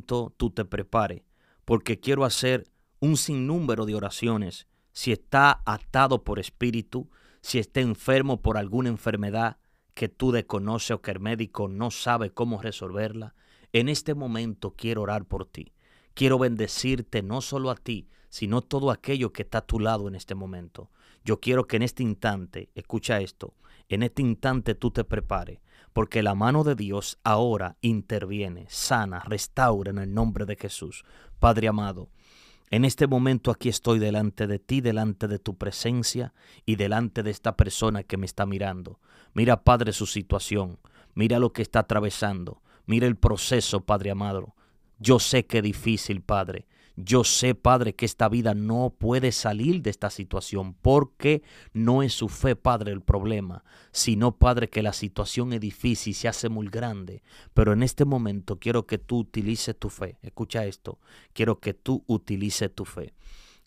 tú te prepares, porque quiero hacer un sinnúmero de oraciones. Si está atado por espíritu, si está enfermo por alguna enfermedad que tú desconoces o que el médico no sabe cómo resolverla, en este momento quiero orar por ti. Quiero bendecirte no solo a ti, sino todo aquello que está a tu lado en este momento. Yo quiero que en este instante, escucha esto, en este instante tú te prepares porque la mano de Dios ahora interviene, sana, restaura en el nombre de Jesús. Padre amado, en este momento aquí estoy delante de ti, delante de tu presencia y delante de esta persona que me está mirando. Mira, Padre, su situación. Mira lo que está atravesando. Mira el proceso, Padre amado. Yo sé que es difícil, Padre, yo sé, Padre, que esta vida no puede salir de esta situación porque no es su fe, Padre, el problema, sino, Padre, que la situación es difícil, y se hace muy grande. Pero en este momento quiero que tú utilices tu fe. Escucha esto, quiero que tú utilices tu fe.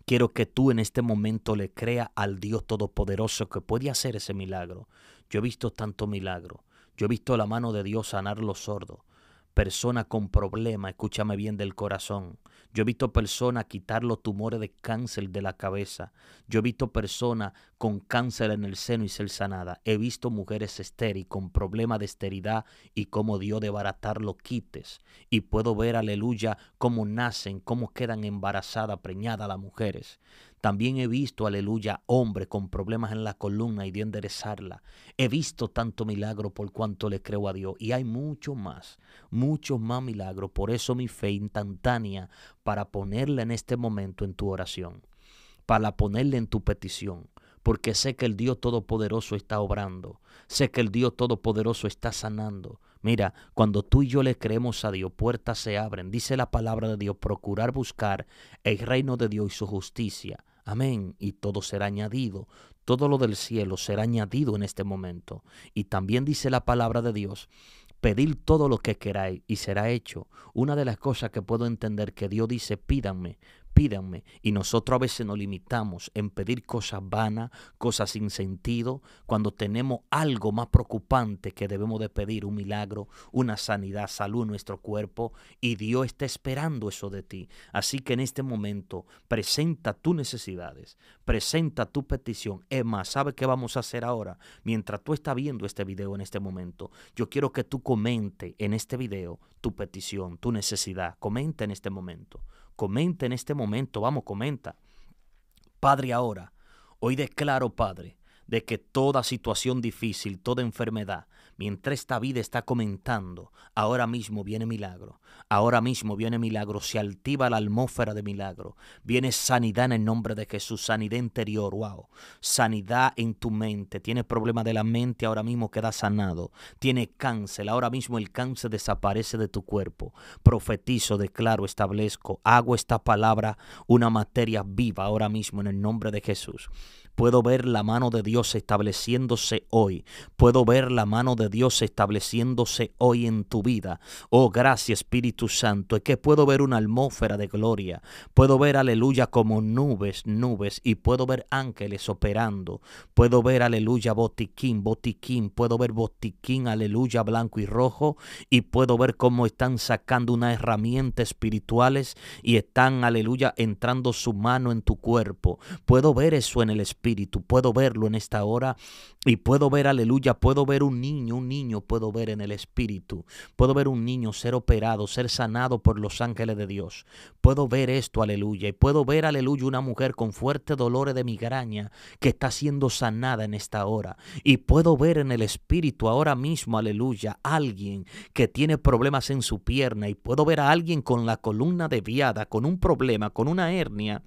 Quiero que tú en este momento le creas al Dios Todopoderoso que puede hacer ese milagro. Yo he visto tanto milagro. Yo he visto la mano de Dios sanar los sordos. Persona con problema, escúchame bien, del corazón. Yo he visto personas quitar los tumores de cáncer de la cabeza. Yo he visto personas con cáncer en el seno y ser sanada. He visto mujeres estériles con problemas de esterilidad y cómo Dios de los quites. Y puedo ver, aleluya, cómo nacen, cómo quedan embarazadas, preñadas las mujeres. También he visto, aleluya, hombre con problemas en la columna y de enderezarla. He visto tanto milagro por cuanto le creo a Dios. Y hay mucho más, muchos más milagros. Por eso mi fe instantánea para ponerla en este momento en tu oración, para ponerla en tu petición porque sé que el Dios Todopoderoso está obrando, sé que el Dios Todopoderoso está sanando. Mira, cuando tú y yo le creemos a Dios, puertas se abren, dice la palabra de Dios, procurar buscar el reino de Dios y su justicia Amén. Y todo será añadido. Todo lo del cielo será añadido en este momento. Y también dice la palabra de Dios, pedir todo lo que queráis y será hecho. Una de las cosas que puedo entender que Dios dice, pídanme, pídanme. Y nosotros a veces nos limitamos en pedir cosas vanas, cosas sin sentido, cuando tenemos algo más preocupante que debemos de pedir, un milagro, una sanidad, salud en nuestro cuerpo, y Dios está esperando eso de ti. Así que en este momento presenta tus necesidades, presenta tu petición. Emma ¿sabe qué vamos a hacer ahora? Mientras tú estás viendo este video en este momento, yo quiero que tú comente en este video tu petición, tu necesidad. Comenta en este momento. Comenta en este momento, vamos, comenta. Padre ahora, hoy declaro, Padre, de que toda situación difícil, toda enfermedad, mientras esta vida está comentando, ahora mismo viene milagro, ahora mismo viene milagro, se altiva la atmósfera de milagro, viene sanidad en el nombre de Jesús, sanidad interior, wow, sanidad en tu mente, tienes problema de la mente, ahora mismo queda sanado, tiene cáncer, ahora mismo el cáncer desaparece de tu cuerpo, profetizo, declaro, establezco, hago esta palabra una materia viva ahora mismo en el nombre de Jesús. Puedo ver la mano de Dios estableciéndose hoy. Puedo ver la mano de Dios estableciéndose hoy en tu vida. Oh, gracias Espíritu Santo. Es que puedo ver una atmósfera de gloria. Puedo ver, aleluya, como nubes, nubes. Y puedo ver ángeles operando. Puedo ver, aleluya, botiquín, botiquín. Puedo ver botiquín, aleluya, blanco y rojo. Y puedo ver cómo están sacando unas herramientas espirituales y están, aleluya, entrando su mano en tu cuerpo. Puedo ver eso en el espíritu Puedo verlo en esta hora y puedo ver, aleluya, puedo ver un niño, un niño puedo ver en el espíritu. Puedo ver un niño ser operado, ser sanado por los ángeles de Dios. Puedo ver esto, aleluya, y puedo ver, aleluya, una mujer con fuertes dolores de migraña que está siendo sanada en esta hora. Y puedo ver en el espíritu ahora mismo, aleluya, alguien que tiene problemas en su pierna y puedo ver a alguien con la columna deviada con un problema, con una hernia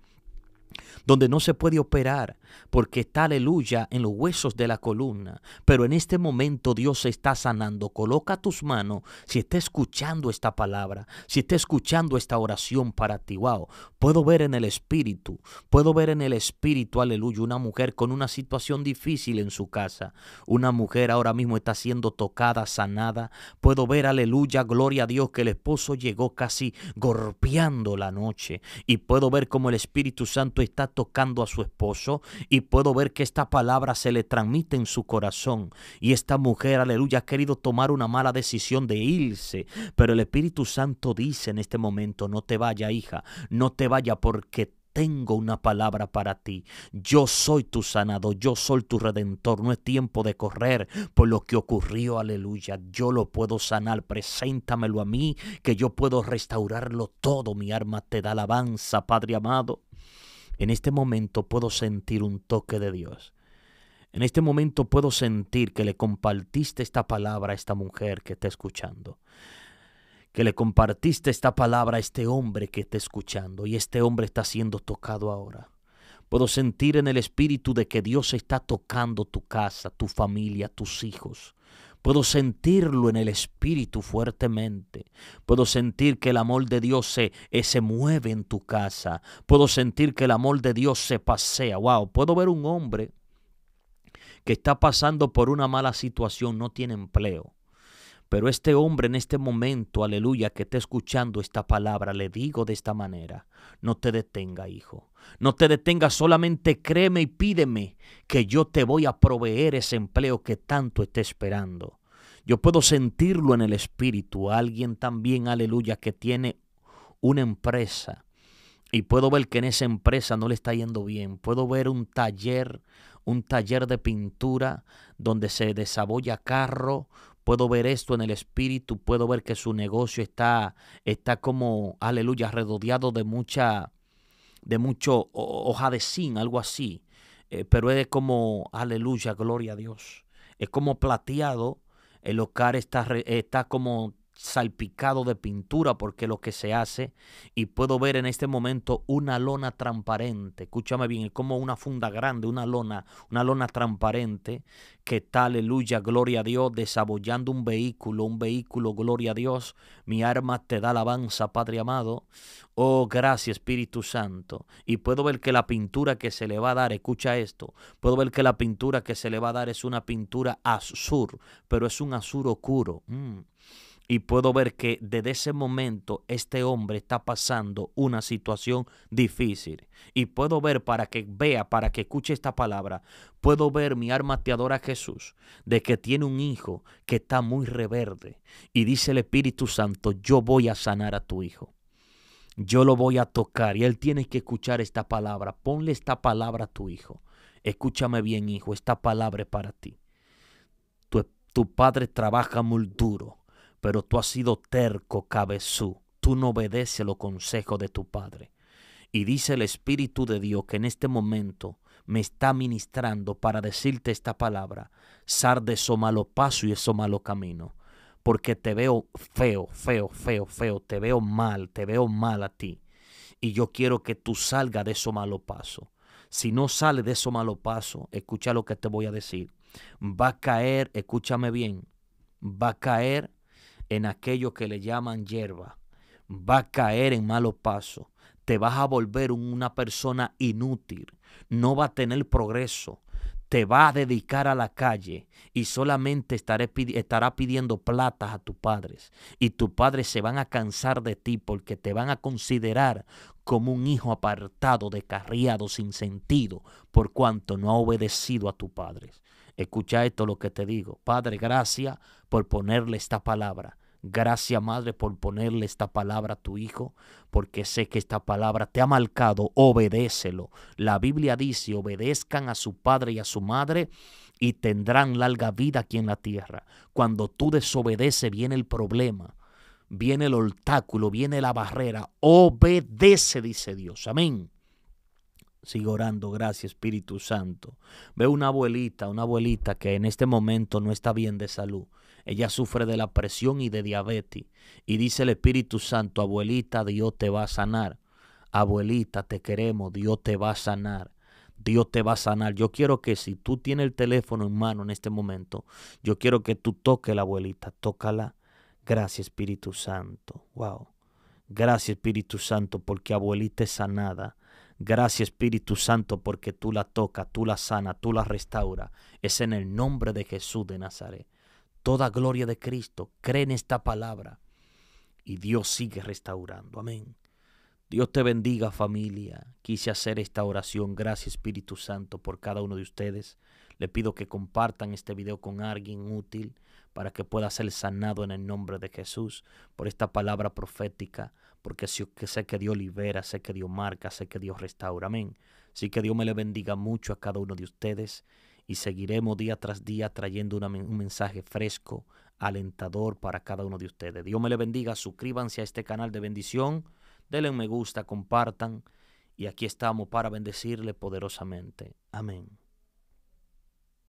donde no se puede operar, porque está aleluya en los huesos de la columna. Pero en este momento Dios se está sanando. Coloca tus manos si está escuchando esta palabra, si está escuchando esta oración para ti. Wow, puedo ver en el espíritu, puedo ver en el espíritu, aleluya, una mujer con una situación difícil en su casa. Una mujer ahora mismo está siendo tocada, sanada. Puedo ver, aleluya, gloria a Dios, que el esposo llegó casi golpeando la noche. Y puedo ver cómo el Espíritu Santo está está tocando a su esposo y puedo ver que esta palabra se le transmite en su corazón. Y esta mujer, aleluya, ha querido tomar una mala decisión de irse. Pero el Espíritu Santo dice en este momento, no te vaya hija, no te vaya porque tengo una palabra para ti. Yo soy tu sanado, yo soy tu redentor. No es tiempo de correr por lo que ocurrió, aleluya. Yo lo puedo sanar, preséntamelo a mí, que yo puedo restaurarlo todo. Mi arma te da alabanza, Padre amado. En este momento puedo sentir un toque de Dios. En este momento puedo sentir que le compartiste esta palabra a esta mujer que está escuchando. Que le compartiste esta palabra a este hombre que está escuchando. Y este hombre está siendo tocado ahora. Puedo sentir en el espíritu de que Dios está tocando tu casa, tu familia, tus hijos. Puedo sentirlo en el espíritu fuertemente. Puedo sentir que el amor de Dios se, eh, se mueve en tu casa. Puedo sentir que el amor de Dios se pasea. Wow, puedo ver un hombre que está pasando por una mala situación, no tiene empleo. Pero este hombre en este momento, aleluya, que está escuchando esta palabra, le digo de esta manera, no te detenga, hijo. No te detenga, solamente créeme y pídeme que yo te voy a proveer ese empleo que tanto esté esperando. Yo puedo sentirlo en el espíritu. Alguien también, aleluya, que tiene una empresa y puedo ver que en esa empresa no le está yendo bien. Puedo ver un taller, un taller de pintura donde se desabolla carro, puedo ver esto en el espíritu, puedo ver que su negocio está, está como, aleluya, rodeado de mucha, de mucho hoja de zinc, algo así. Eh, pero es como, aleluya, gloria a Dios. Es como plateado, el hogar está, está como salpicado de pintura porque lo que se hace y puedo ver en este momento una lona transparente, escúchame bien, es como una funda grande, una lona, una lona transparente que está, aleluya, gloria a Dios, desabollando un vehículo, un vehículo, gloria a Dios, mi arma te da alabanza, Padre amado, oh, gracias Espíritu Santo, y puedo ver que la pintura que se le va a dar, escucha esto, puedo ver que la pintura que se le va a dar es una pintura azul, pero es un azul oscuro. Mm y puedo ver que desde ese momento este hombre está pasando una situación difícil. Y puedo ver para que vea, para que escuche esta palabra, puedo ver mi arma te adora Jesús, de que tiene un hijo que está muy reverde. Y dice el Espíritu Santo, yo voy a sanar a tu hijo. Yo lo voy a tocar y él tiene que escuchar esta palabra. Ponle esta palabra a tu hijo. Escúchame bien, hijo, esta palabra es para ti. tu padre trabaja muy duro pero tú has sido terco, cabezú, tú no obedeces los consejos de tu padre. Y dice el Espíritu de Dios que en este momento me está ministrando para decirte esta palabra, sal de eso malo paso y eso malo camino, porque te veo feo, feo, feo, feo, te veo mal, te veo mal a ti. Y yo quiero que tú salgas de eso malo paso. Si no sales de eso malo paso, escucha lo que te voy a decir. Va a caer, escúchame bien, va a caer en aquello que le llaman hierba, va a caer en malos pasos, te vas a volver una persona inútil, no va a tener progreso, te va a dedicar a la calle y solamente estaré, estará pidiendo plata a tus padres. Y tus padres se van a cansar de ti porque te van a considerar como un hijo apartado, descarriado, sin sentido, por cuanto no ha obedecido a tus padres. Escucha esto lo que te digo. Padre, gracias por ponerle esta palabra. Gracias, Madre, por ponerle esta palabra a tu Hijo, porque sé que esta palabra te ha marcado. Obedécelo. La Biblia dice, obedezcan a su Padre y a su Madre y tendrán larga vida aquí en la tierra. Cuando tú desobedeces viene el problema, viene el obstáculo, viene la barrera. Obedece, dice Dios. Amén. Sigo orando, gracias Espíritu Santo. Veo una abuelita, una abuelita que en este momento no está bien de salud. Ella sufre de la presión y de diabetes. Y dice el Espíritu Santo, abuelita, Dios te va a sanar. Abuelita, te queremos, Dios te va a sanar. Dios te va a sanar. Yo quiero que si tú tienes el teléfono en mano en este momento, yo quiero que tú toques la abuelita, tócala. Gracias Espíritu Santo. Wow. Gracias Espíritu Santo porque abuelita es sanada. Gracias Espíritu Santo porque tú la tocas, tú la sanas, tú la restauras. Es en el nombre de Jesús de Nazaret. Toda gloria de Cristo, cree en esta palabra y Dios sigue restaurando. Amén. Dios te bendiga familia. Quise hacer esta oración. Gracias Espíritu Santo por cada uno de ustedes. Le pido que compartan este video con alguien útil para que pueda ser sanado en el nombre de Jesús por esta palabra profética, porque sé que Dios libera, sé que Dios marca, sé que Dios restaura. Amén. Así que Dios me le bendiga mucho a cada uno de ustedes y seguiremos día tras día trayendo un mensaje fresco, alentador para cada uno de ustedes. Dios me le bendiga, suscríbanse a este canal de bendición, denle un me gusta, compartan y aquí estamos para bendecirle poderosamente. Amén.